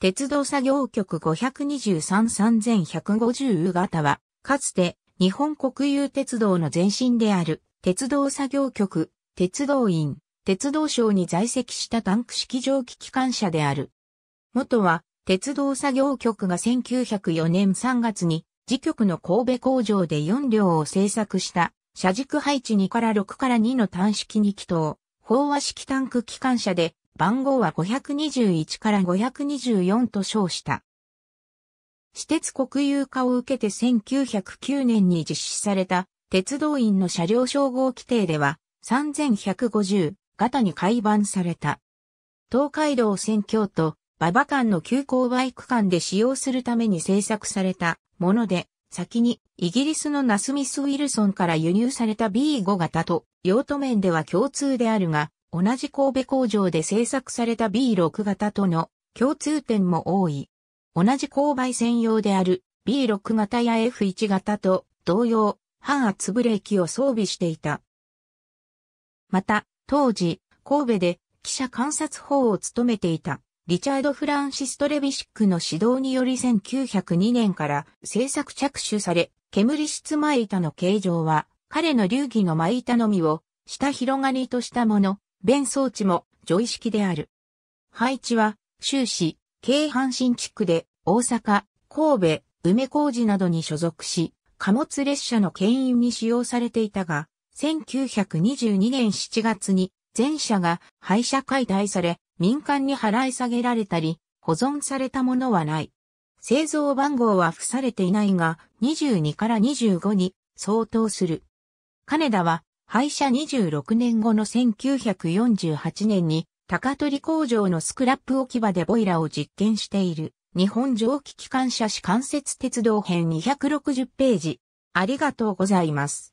鉄道作業局523-3150型は、かつて日本国有鉄道の前身である鉄道作業局、鉄道院、鉄道省に在籍したタンク式蒸気機関車である。元は、鉄道作業局が1904年3月に、自局の神戸工場で4両を製作した、車軸配置2から6から2の単式2気筒、飽和式タンク機関車で、番号は521から524と称した。私鉄国有化を受けて1909年に実施された鉄道員の車両称号規定では3150型に改版された。東海道線京都、馬場間の急行バイク間で使用するために制作されたもので、先にイギリスのナスミス・ウィルソンから輸入された B5 型と用途面では共通であるが、同じ神戸工場で製作された B6 型との共通点も多い。同じ勾配専用である B6 型や F1 型と同様、半圧ブレーキを装備していた。また、当時、神戸で記者観察法を務めていた、リチャード・フランシスト・レビシックの指導により1902年から製作着手され、煙室前板の形状は、彼の流儀の前板のみを、下広がりとしたもの、弁装置も女意式である。配置は、終始、京阪神地区で、大阪、神戸、梅小路などに所属し、貨物列車の牽引に使用されていたが、1922年7月に、全車が廃車解体され、民間に払い下げられたり、保存されたものはない。製造番号は付されていないが、22から25に相当する。金田は廃車26年後の1948年に、高取工場のスクラップ置き場でボイラを実験している、日本蒸気機関車市関節鉄道編260ページ。ありがとうございます。